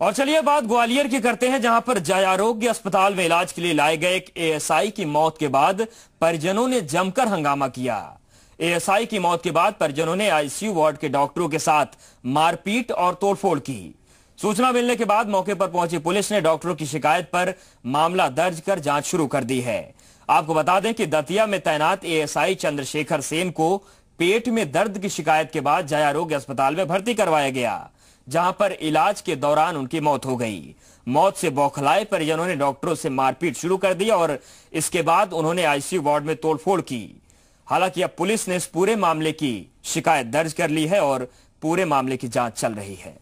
और चलिए बात ग्वालियर की करते हैं जहां पर जय आरोग्य अस्पताल में इलाज के लिए लाए गए एक एएसआई की मौत के बाद परिजनों ने जमकर हंगामा किया एएसआई की मौत के बाद परिजनों ने आईसीयू वार्ड के डॉक्टरों के साथ मारपीट और तोड़फोड़ की सूचना मिलने के बाद मौके पर पहुंची पुलिस ने डॉक्टरों की शिकायत पर मामला दर्ज कर जांच शुरू कर दी है आपको बता दें कि दतिया में तैनात एएसआई चंद्रशेखर सेन को पेट में दर्द की शिकायत के बाद जय आरोग्य अस्पताल में भर्ती करवाया गया जहां पर इलाज के दौरान उनकी मौत हो गई मौत से बौखलाए परिजनों ने डॉक्टरों से मारपीट शुरू कर दी और इसके बाद उन्होंने आईसीयू वार्ड में तोड़फोड़ की हालांकि अब पुलिस ने इस पूरे मामले की शिकायत दर्ज कर ली है और पूरे मामले की जांच चल रही है